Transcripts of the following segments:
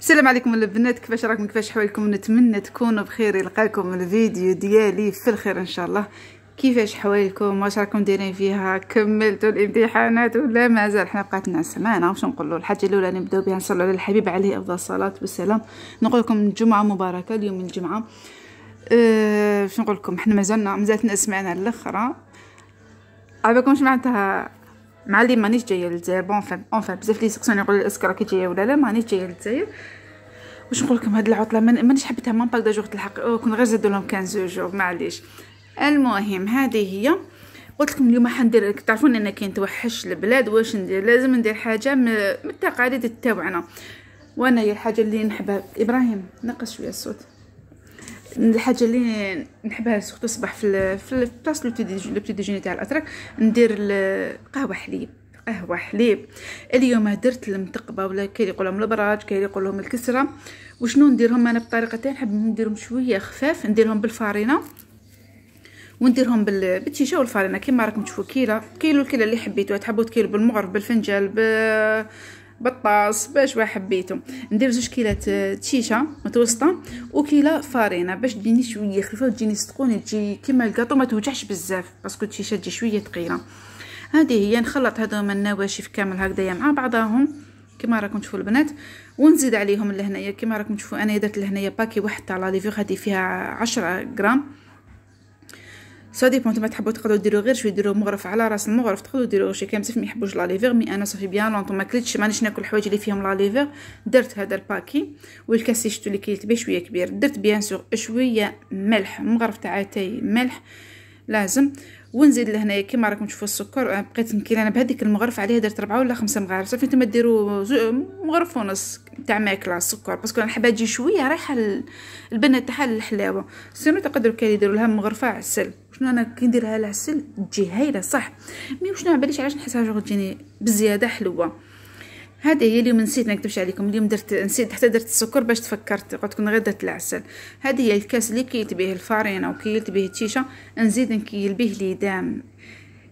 السلام عليكم البنات كيفاش راكم كيفاش حوالكم نتمنى تكونوا بخير يلقاكم الفيديو ديالي في الخير ان شاء الله كيفاش حوالكم واش راكم دايرين فيها كملتوا الامتحانات ولا مازال حنا لنا سمانه واش نقولوا الحاجه الاولى نبداو بها نصلوا على الحبيب عليه افضل الصلاه والسلام نقول لكم جمعه مباركه اليوم الجمعه أه شنو نقول لكم حنا مازلنا مازالتنا سمعنا الاخره عباكم معناتها مع اللي مانيش جايه للجزائر بون فهم اون فهم بزاف اللي سيكسيون يقولوا لي كي راكي جايه ولا لا مانيش جايه للجزائر واش نقول لكم هاد العطله مانيش حبيتها مام باك دا جوغ الحق كون غير زادوا لهم 15 جوغ معليش المهم هذه هي قلت لكم اليوم حندير تعرفون انا كي نتوحش البلاد واش ندير لازم ندير حاجه من التقاليد تاعنا وانا هي الحاجه اللي نحبها ابراهيم نقص شويه الصوت الحاجه اللي نحبها سورتو الصباح في في بلاصه لو بتي ديجوني تاع الاتراك ندير القهوه حليب قهوه حليب اليوم درت المتقبه ولا كاين يقول لهم البراج كاين يقول لهم الكسره وشنو نديرهم انا بطريقه تاعي نحب نديرهم شويه خفاف نديرهم بالفارينه ونديرهم بالتيشه والفارينه كيما راكم تشوفوا كيله كيلو الكيله اللي حبيتوها تحبوا تكيلو بالمغرف بالفنجال ب بطاص باش حبيتو ندير جوج كيلات آه، تشيشه متوسطه وكيله فارينه باش تجيني شويه خفيفه وتجيني سخونه تجي كيما الكاطو ما توجعش بزاف باسكو التيشا تجي شويه ثقيله هذه هي نخلط هذوما النواشف كامل هكذايا مع بعضهم كما راكم تشوفوا البنات ونزيد عليهم لهنايا كما راكم تشوفوا انا درت لهنايا باكي واحد تاع لا ليفور هذه فيها 10 غرام سودي بونتو ما تحبوا تقدروا ديروا غير شويه ديروا مغرف على راس المغرف تقدروا ديروا شي كامل ما يحبوش لا ليفر مي انا صافي بيان لونطون ما كليتش مانيش ناكل الحوايج اللي فيهم لا ليفر درت هذا الباكي والكاسي شتو اللي كليت به شويه كبير درت بيان سور شويه ملح مغرف تاع تاي ملح لازم ونزيد لهنايا كيما راكم تشوفوا السكر بقيت نكيل انا بهذيك المغرف عليها درت ربعه ولا خمسه مغارف صافي نتوما ديروا مغرف ونص تاع ماكله السكر باسكو انا حابه تجي شويه رايحه البنه تاعها للحلاوه سينو تقدروا كان يديروا لها مغرفه عسل شنو انا كي نديرها العسل تجي هايله صح مي وشنو عباليش علاش نحسها جوغ تجيني بزياده حلوه هذه هي اليوم نسيت نكتبش عليكم اليوم درت نسيت حتى درت السكر باش تفكرت قلت غير درت العسل هذه هي الكاس اللي كيت به الفارينه وكيت به التيشه نزيد نكيل به ليدام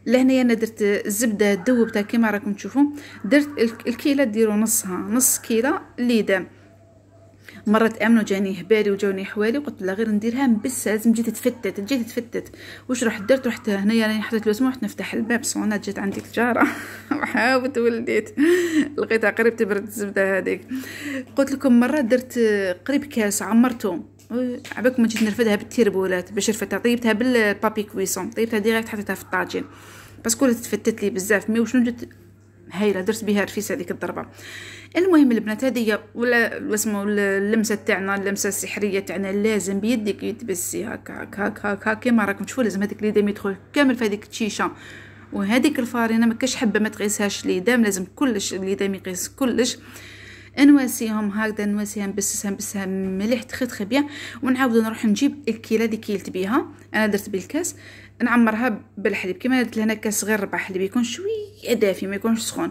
لهنايا انا درت الزبده ذوبتها كيما راكم تشوفوا درت الكيله ديروا نصها نص كيله ليدام مره تامنوا جاني هبالي وجوني حوالي وقلت لا غير نديرها بس لازم جيت تفتت جيت تفتت واش رحت درت رحت هنايا راني حطيت لو رحت نفتح الباب صونات جات عندي تجاره وحاوت ولديت لقيتها قريب تبرد الزبده هذيك قلت لكم مره درت قريب كاس عمرته ما جيت نرفدها بالتيربولات باش رفدتها طيبتها بالبابي كويسون طيبتها ديريكت حطيتها في الطاجين باسكو تفتت لي بزاف مي وشنو جيت هايله درت بها رفيس هذيك الضربه المهم البنات هذه ولا اسمه اللمسه تاعنا اللمسه السحريه تاعنا لازم بيدك يتبسي هكا هكا هكا هكا كيما راكم تشوفوا لازم هذيك لي يدخل كامل في هذيك الشيشه وهذيك الفارينه ما كاش حبه ما تقيسهاش لي دام لازم كلش لي دام يقيس كلش نواسيهم هكذا نواسيها نبسسها نبسسها مليح تخي تخي بيان ونعاود نروح نجيب الكيله اللي كيلت بيها انا درت بالكاس نعمرها بالحليب كيما درت لهنا كاس غير ربع حليب يكون شويه دافي ما يكونش سخون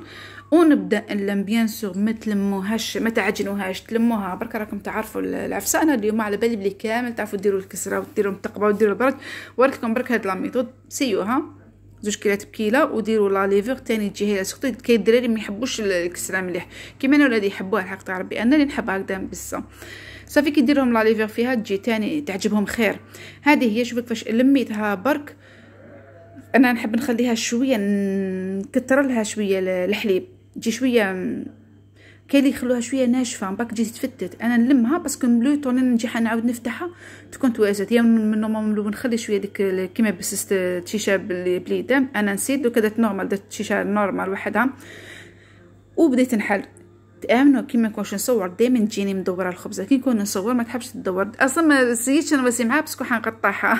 ونبدا نلم بيان سور ما تلموهاش ما تعجنوهاش تلموها برك راكم تعرفوا العفسه انا اليوم على بالي بلي كامل تعرفوا ديروا الكسره وديروا التقبه وديروا البرد وركم برك هاد لا سيوها زوج كيلات بكيله وديروا لا ليفور تاني تجي هي سورتو كاين الدراري ما يحبوش الكسره مليح كيما انا ولادي يحبوها الحق تاع ربي انا اللي نحبها هكذا مبسه صافي كي ديرهم لا ليفر فيها تجي تاني تعجبهم خير هذه هي شوفي كيفاش لميتها برك انا نحب نخليها شويه نكثر لها شويه الحليب تجي شويه كاين اللي يخلوها شويه ناشفه من بعد تجي تفتت انا نلمها باسكو ملوت وانا نجي حنعاود نفتحها تكون توازت يا من نورمالمون نخلي شويه ديك كيما بسست الشيشه بليدام انا نسيت دوكا درت نورمال درت الشيشه نورمال وحدها وبديت نحل تامنوا كي ما نكونش نصور دائما تجيني مدوره الخبزه كي نكون نصور ما تحبش تدور اصلا ما سيتش انا بس معاها باسكو حنقطعها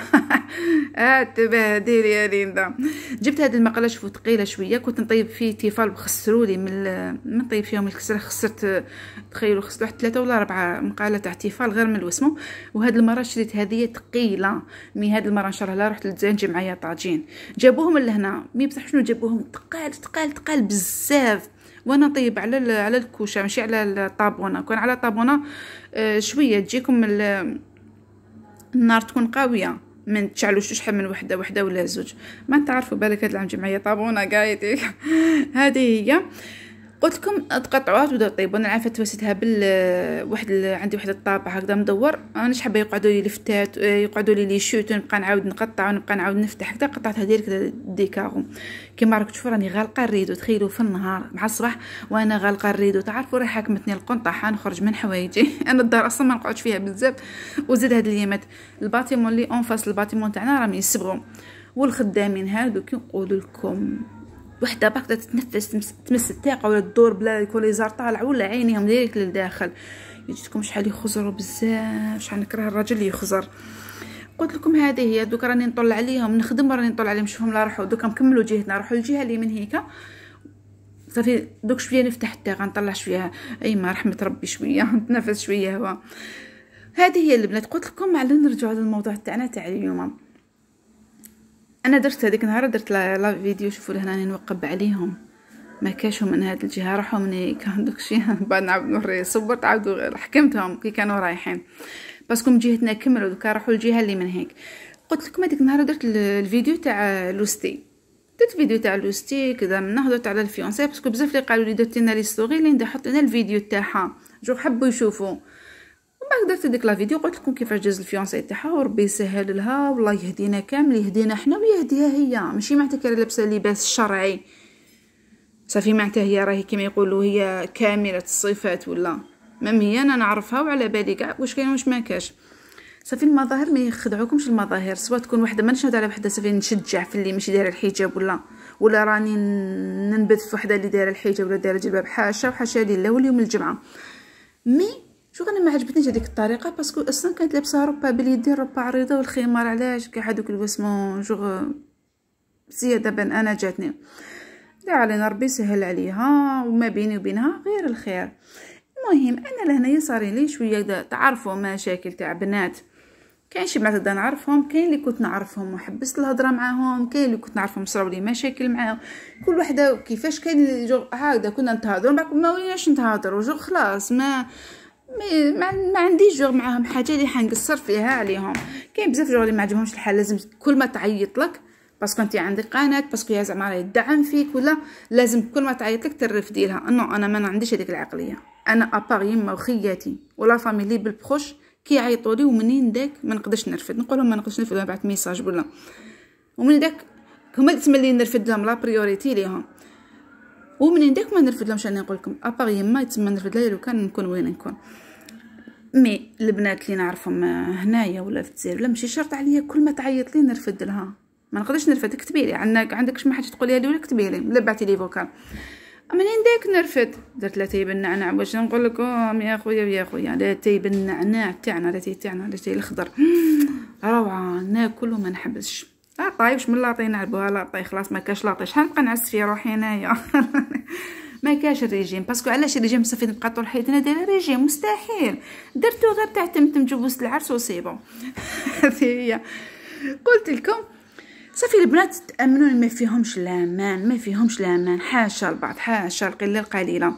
آه، تباه ديري يا ليندا جبت هذه المقله شوفوا ثقيله شويه كنت نطيب فيه تيفال بخسروا لي من ما نطيب فيهم الكسره خسرت تخيلوا خسرت واحد ثلاثه ولا اربعه مقاله تاع تيفال غير من الوسمو وهذه المره شريت هذه ثقيله مي هذه المره ان شاء الله لا رحت للزين جي معايا طاجين جابوهم لهنا مي بصح شنو جابوهم ثقال ثقال ثقال بزاف وانا نطيب على على الكوشه ماشي على الطابونه كون على طابونه آه، شويه تجيكم النار تكون قويه تشعلوا شو شحال من وحده وحده ولا زوج ما تعرفوا بالك هذا العام جمعيه طابونه قايتي هذه هي قلت لكم تقطعوها تبداو طيبو انا عارفه توسدها بال واحد عندي واحد الطابع هكذا مدور انا حابه يقعدوا لي لفتات آه، يقعدوا لي لي شوت ونبقى نعاود نقطع ونبقى نعاود نفتح هكذا قطعتها ديريكت ديكاغو كيما راك تشوفوا راني غالقه الريدو تخيلوا في النهار مع الصباح وانا غالقه الريدو تعرفوا راه حاكمتني القنطه نخرج من حوايجي انا الدار اصلا ما نقعدش فيها بزاف وزيد هاد اليامات الباتيمون اللي اون فاس الباتيمون تاعنا راهم يصبغوا والخدامين هادو كي نقول لكم وحده باقا تتنفس تمس التاقه ولا الدور بلا يكون لي زار طالع ولا عينيهم ديريكت للداخل جيتكم شحال يخزروا بزاف شحال نكره الراجل اللي يخزر قلت لكم هذه هي دوك راني نطلع عليهم نخدم راني نطلع عليهم نشوفهم لا راحوا دوك نكملوا جهتنا نروحوا الجهه اللي من هيك صافي دوك شويه نفتح التاقة نطلع شويه اي ما رحمه ربي شويه نتنفس شويه هوا هذه هي البنات قلت لكم على نرجعوا للموضوع تاعنا تاع اليوم انا درت هذيك النهار درت لا فيديو شوفوا لهنا نوقب عليهم ما كاشوا من هاد الجهه راحوا مني كان داكشي بعد نعاود نوري صبرت عاودوا حكمتهم كي كانوا رايحين باسكو من جهتنا كملوا دوكا راحوا الجهه اللي من هيك قلت لكم هذيك النهار درت الفيديو تاع لوستي درت فيديو تاع لوستي كذا نهضر على الفيونسي باسكو بزاف اللي قالوا لي درت لنا لي ستوري اللي نحط لنا الفيديو تاعها جو حبوا يشوفوا درت ديك لا فيديو قلت لكم كيفاش جاز الفيونسي تاعها وربي يسهل لها والله يهدينا كامل يهدينا حنا ويهديها هي ماشي معناتها كي لابسه لباس شرعي صافي معناتها هي راهي كيما يقولوا هي كامله الصفات ولا مام هي انا نعرفها وعلى بالي كاع واش كاين واش ما كاش صافي المظاهر ما يخدعوكمش المظاهر سواء تكون وحده ما نشهد على وحده صافي نشجع في اللي ماشي دايره الحجاب ولا ولا راني ننبذ في وحده اللي دايره الحجاب ولا دايره الجلباب حاشا وحاشا لله واليوم الجمعه مي شوف انا ما عجبتنيش هذيك الطريقه باسكو اصلا كانت لابسه ربا باليدين ربا عريضه والخمار علاش كاع هذوك الوسمون جوغ زياده بان انا جاتني لا علينا ربي سهل عليها وما بيني وبينها غير الخير المهم انا لهنايا صاري لي شويه تعرفوا مشاكل تاع بنات كاين شي بنات نعرفهم كاين اللي كنت نعرفهم وحبست الهضره معاهم كاين اللي كنت نعرفهم صراو لي مشاكل معاهم كل وحده كيفاش كاين جو هكذا كنا نتهضروا بعد ما وليناش نتهضروا جو خلاص ما ما عندي جوغ معاهم حاجه اللي حنقصر فيها عليهم كاين بزاف جوغ اللي ما عجبهمش الحال لازم كل ما تعيط لك باسكو انت عندك قناه باسكو هي زعما راه يدعم فيك ولا لازم كل ما تعيط لك ترفدي لها نو انا ما عنديش هذيك العقليه انا ابار يما وخياتي ولا فامي لي بالبروش كيعيطوا لي ومنين داك ما نقدرش نرفد نقول لهم ما نقدرش نرفد نبعث ميساج ولا ومن داك هما اللي تملي نرفد لهم لا بريوريتي ليهم ومنين داك ما نرفد لهمش انا نقول لكم ابار يما تما نرفد لها لو كان نكون وين نكون مي البنات اللي نعرفهم هنايا ولا في الجزائر ولا ماشي شرط عليا كل ما تعيط لي نرفد لها ما نقدرش نرفد كتبي لي عندك عندك شي حاجه تقوليها لي ولا كتبي لي لا لي فوكال منين داك نرفد درت لاتاي بالنعناع واش نقول لكم يا خويا يا خويا لاتاي بالنعناع تاعنا لاتاي تاعنا لاتاي الخضر روعه ناكل وما نحبسش لاطاي واش من لاطي نعربوها لاطاي خلاص ما كاش لاطي شحال نبقى نعس في روحي انايا ما كاش الريجيم باسكو علاش الريجيم صافي نبقى طول حياتي انا دايره ريجيم مستحيل درتو غير تاع تمتم جبوس العرس وصيبو هذه هي قلت لكم صافي البنات تامنوا ما فيهمش لامان ما فيهمش لامان حاشا البعض حاشا القله القليله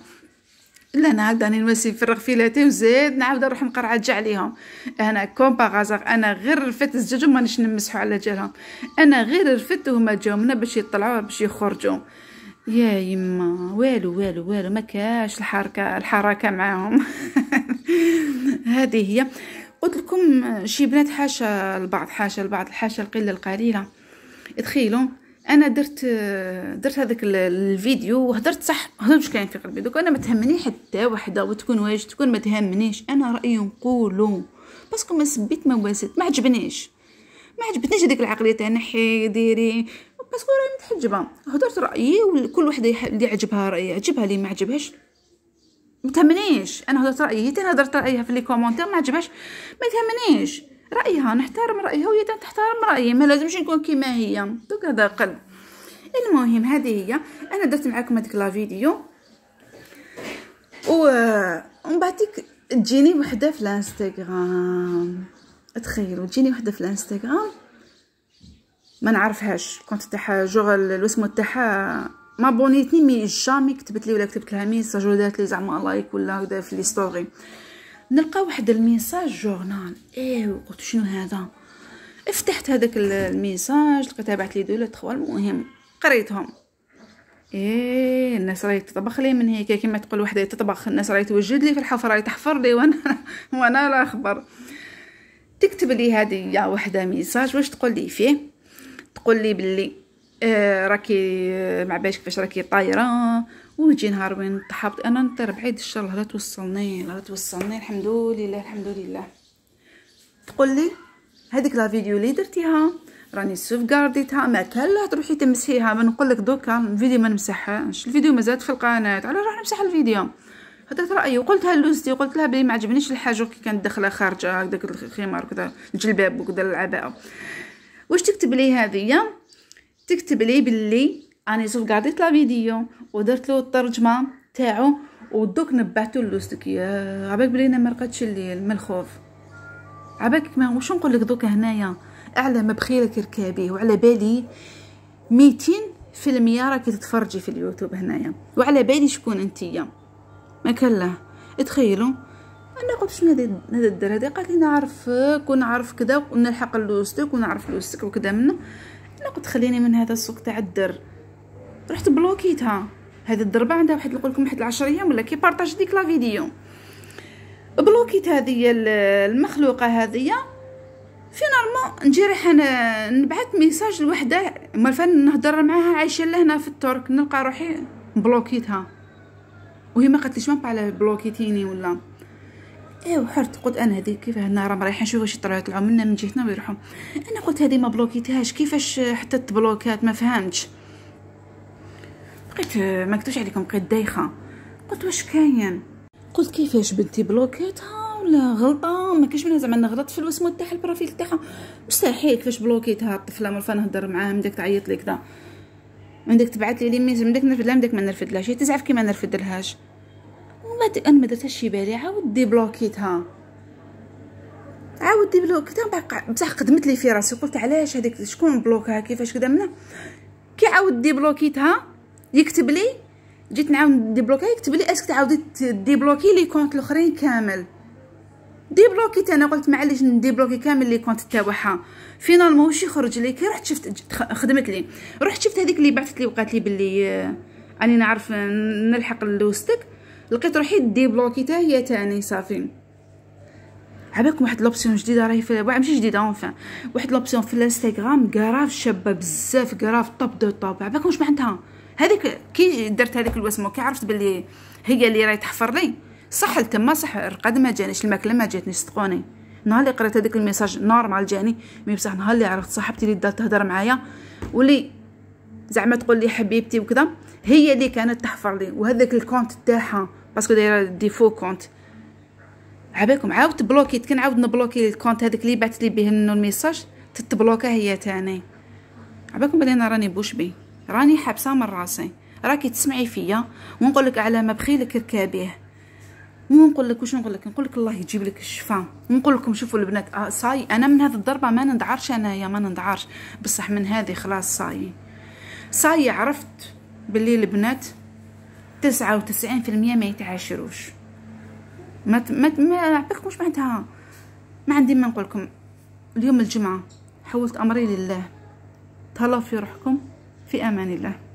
لا نعاود راني نواسي نفرغ فيلاتي وزيد نعاود نروح نقرع الجع عليهم انا كوم باغازار انا غير رفدت الزجاج ومانيش نمسحو على جالهم انا غير رفدت وهما جاو منا باش يطلعو باش يخرجو يا يما والو والو والو ما كاش الحركه الحركه معاهم هذه هي قلت لكم شي بنات حاشا البعض حاشا البعض حاشا القله القليله تخيلوا انا درت درت هذاك الفيديو وهدرت صح هذا مش كاين في قلبي دوك انا ما تهمني حتى وحده وتكون واجد تكون ما تهمنيش انا رايي نقولو باسكو ما سبيت ما واسيت ما عجبنيش ما عجبتنيش هذيك العقليه تاع نحي ديري باسكو راني متحجبه هدرت رايي وكل وحده اللي عجبها رايي عجبها اللي ما عجبهاش ما تهمنيش انا هدرت رايي تاني هدرت رايها في لي كومونتير ما عجبهاش ما تهمنيش رايها نحترم رايها وهي تحترم رايي ما لازمش نكون كيما هي دوك هذا قل المهم هذه هي انا درت معكم هذيك لا فيديو و من بعد تجيني وحده في الانستغرام تخيلوا تجيني وحده في الانستغرام ما نعرفهاش كنت تاعها جوغل الاسم تاعها ما بونيتني مي جامي كتبت لي ولا كتبت لها ميساج ولا دارت لي زعما لايك ولا هكذا في لي ستوري نلقى واحد الميساج جورنال ايوا قلت شنو هذا فتحت هذاك الميساج لقيتها بعث لي دو ولا تخوا المهم قريتهم ايه الناس راهي تطبخ لي من هيك كيما تقول وحده تطبخ الناس راهي توجد لي في الحفره راهي تحفر لي وانا وانا لا خبر تكتب لي هذه وحده ميساج واش تقول لي فيه تقول لي بلي آه راكي مع باش كيفاش راكي طايره ويجي نهار وين تحبط انا نطير بعيد الشر لا توصلني لا توصلني الحمد لله الحمد لله تقول لي هذيك لا فيديو اللي درتيها راني غارديتها ما كان لا تروحي تمسحيها ما نقول لك دوكا الفيديو ما نمسحهاش الفيديو مازال في القناه على روح نمسح الفيديو هذا رايي أيوة، وقلتها لوزتي قلت لها بلي ما عجبنيش الحاجه كي كانت داخله خارجه هكذاك الخمار وكذا الجلباب وكذا العباءه واش تكتب لي هذه تكتب لي بلي انا زوج قعدت لا فيديو ودرت له الترجمه تاعو ودوك نبعتو لوستك يا عباك بلينا ما رقدش الليل من الخوف عباك ما واش نقول لك دوك هنايا ما بخيلك ركابي وعلى بالي ميتين في المية راكي تتفرجي في اليوتيوب هنايا وعلى بالي شكون انتيا ما كلا تخيلوا انا قلت شنو هذا هذا الدر هذا قالت لي نعرفك ونعرف كذا ونلحق لوستك ونعرف لوستك وكذا منه انا قلت خليني من هذا السوق تاع الدر رحت بلوكيتها هذا الضربه عندها واحد نقول لكم واحد العشر ايام ولا كي بارطاج ديك لا فيديو بلوكيت هذه المخلوقه هذه فينالمون نجي رايحه نبعث ميساج لوحده مالفا نهضر معاها عايشه لهنا في الترك نلقى روحي بلوكيتها وهي ما قالتليش ما على بلوكيتيني ولا ايوا حرت قلت انا هذه كيفاه هنا راه رايحه نشوف واش طلعوا يطلعوا منا من جهتنا ويروحوا انا قلت هذه ما بلوكيتهاش كيفاش حتى تبلوكات ما فهمتش بقيت ما كنتوش عليكم بقيت دايخه قلت واش كاين قلت كيفاش بنتي بلوكيتها ولا غلطه ما كاينش منها زعما نغلط في الوسمو تاعها البروفيل تاعها مستحيل كيفاش بلوكيتها الطفله ملفا نهضر معاها من داك تعيط لي كدا من داك تبعث لي ميز من داك نرفد لها من داك ما نرفد لهاش هي تزعف كيما نرفد لهاش وما انا ما درتهاش شي بالي عاود ديبلوكيتها عاود ديبلوكيتها بصح قدمت لي في راسي قلت علاش هذيك شكون بلوكها كيفاش كدا منها كي عاود ديبلوكيتها يكتب لي جيت نعاود نديبلوكي يكتب لي اسك تعاودي ديبلوكي لي كونت الاخرين كامل ديبلوكيت انا قلت معليش بلوكي كامل لي كونت تاعها فينالمون واش يخرج لي كي رحت شفت خدمت لي رحت شفت هذيك اللي بعثت لي وقالت لي باللي راني آه، نعرف آه، نلحق لوستك لقيت روحي ديبلوكيتها هي تاني صافي عباكم واحد لوبسيون جديده راهي في واحد ماشي جديده اونفان واحد لوبسيون في الانستغرام كراف شابه بزاف كراف طوب دو طوب عباكم واش معناتها هذيك كي درت هذيك الوسمه كي عرفت باللي هي اللي راهي تحفر لي صح لتما صح الرقد ما جانيش الماكله ما جاتنيش صدقوني نهار اللي قريت هذاك الميساج نورمال جاني مي بصح نهار اللي عرفت صاحبتي اللي دات تهضر معايا واللي زعما تقول لي حبيبتي وكذا هي اللي كانت تحفر لي وهذاك الكونت تاعها باسكو دايره ديفو كونت عبالكم عاود بلوكيت كنعاود نبلوكي الكونت هذاك اللي بعث لي به الميساج تتبلوكا هي تاني عبالكم بلي انا راني بوش بيه راني حابسه من راسي راكي تسمعي فيا ونقول لك على ما بخيلك ركابيه ونقول لك واش نقول لك نقول لك الله يجيب لك الشفاء ونقول لكم شوفوا البنات آه صاي انا من هذه الضربه ما ندعرش انايا ما ندعرش بصح من هذه خلاص صاي صاي عرفت باللي البنات تسعة وتسعين في المية ما يتعاشروش ما ما ما عبالكمش معناتها ما عندي ما نقولكم اليوم الجمعة حولت أمري لله تهلاو في روحكم في أمان الله